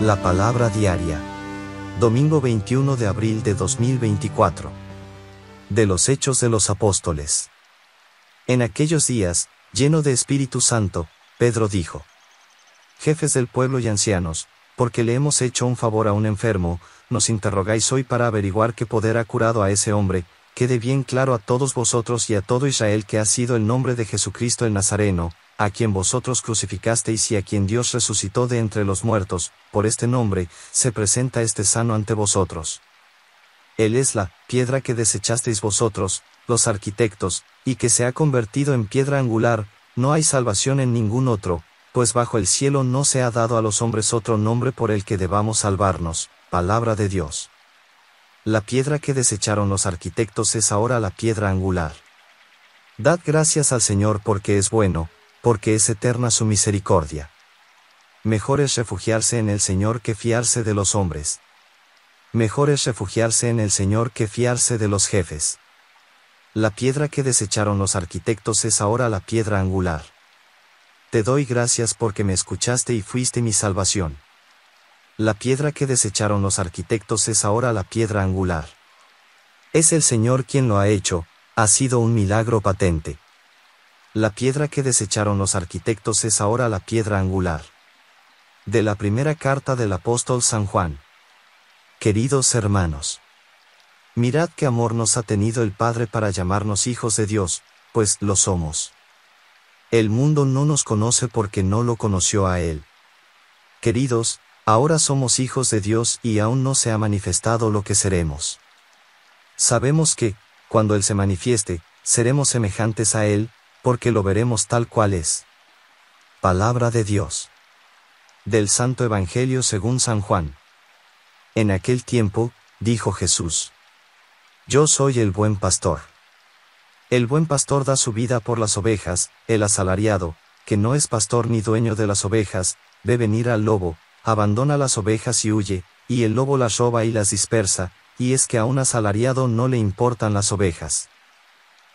La palabra diaria. Domingo 21 de abril de 2024. De los Hechos de los Apóstoles. En aquellos días, lleno de Espíritu Santo, Pedro dijo. Jefes del pueblo y ancianos, porque le hemos hecho un favor a un enfermo, nos interrogáis hoy para averiguar qué poder ha curado a ese hombre, quede bien claro a todos vosotros y a todo Israel que ha sido el nombre de Jesucristo el Nazareno, a quien vosotros crucificasteis y a quien Dios resucitó de entre los muertos, por este nombre, se presenta este sano ante vosotros. Él es la piedra que desechasteis vosotros, los arquitectos, y que se ha convertido en piedra angular, no hay salvación en ningún otro, pues bajo el cielo no se ha dado a los hombres otro nombre por el que debamos salvarnos, palabra de Dios. La piedra que desecharon los arquitectos es ahora la piedra angular. Dad gracias al Señor porque es bueno, porque es eterna su misericordia. Mejor es refugiarse en el Señor que fiarse de los hombres. Mejor es refugiarse en el Señor que fiarse de los jefes. La piedra que desecharon los arquitectos es ahora la piedra angular. Te doy gracias porque me escuchaste y fuiste mi salvación. La piedra que desecharon los arquitectos es ahora la piedra angular. Es el Señor quien lo ha hecho, ha sido un milagro patente. La piedra que desecharon los arquitectos es ahora la piedra angular. De la primera carta del apóstol San Juan. Queridos hermanos, mirad qué amor nos ha tenido el Padre para llamarnos hijos de Dios, pues lo somos. El mundo no nos conoce porque no lo conoció a Él. Queridos, ahora somos hijos de Dios y aún no se ha manifestado lo que seremos. Sabemos que, cuando Él se manifieste, seremos semejantes a Él, porque lo veremos tal cual es. Palabra de Dios. Del Santo Evangelio según San Juan. En aquel tiempo, dijo Jesús. Yo soy el buen pastor. El buen pastor da su vida por las ovejas, el asalariado, que no es pastor ni dueño de las ovejas, ve venir al lobo, abandona las ovejas y huye, y el lobo las roba y las dispersa, y es que a un asalariado no le importan las ovejas.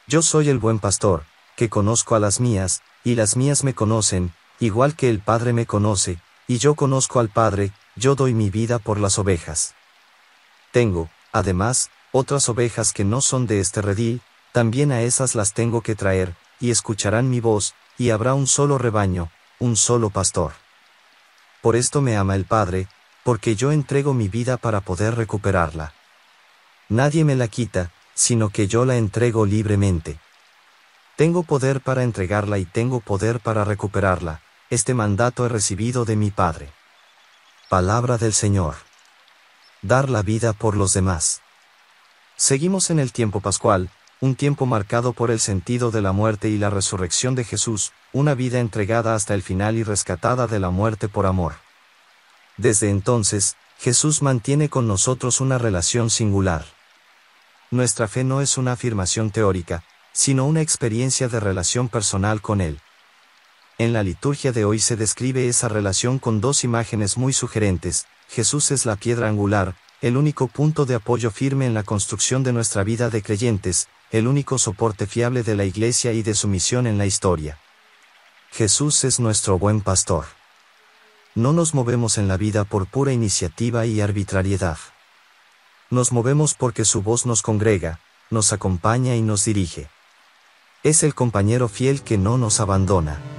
Yo soy el buen pastor, que conozco a las mías, y las mías me conocen, igual que el Padre me conoce, y yo conozco al Padre, yo doy mi vida por las ovejas. Tengo, además, otras ovejas que no son de este redil, también a esas las tengo que traer, y escucharán mi voz, y habrá un solo rebaño, un solo pastor. Por esto me ama el Padre, porque yo entrego mi vida para poder recuperarla. Nadie me la quita, sino que yo la entrego libremente. Tengo poder para entregarla y tengo poder para recuperarla, este mandato he recibido de mi Padre. Palabra del Señor. Dar la vida por los demás. Seguimos en el tiempo pascual, un tiempo marcado por el sentido de la muerte y la resurrección de Jesús, una vida entregada hasta el final y rescatada de la muerte por amor. Desde entonces, Jesús mantiene con nosotros una relación singular. Nuestra fe no es una afirmación teórica, sino una experiencia de relación personal con Él. En la liturgia de hoy se describe esa relación con dos imágenes muy sugerentes, Jesús es la piedra angular, el único punto de apoyo firme en la construcción de nuestra vida de creyentes, el único soporte fiable de la Iglesia y de su misión en la historia. Jesús es nuestro buen pastor. No nos movemos en la vida por pura iniciativa y arbitrariedad. Nos movemos porque su voz nos congrega, nos acompaña y nos dirige es el compañero fiel que no nos abandona.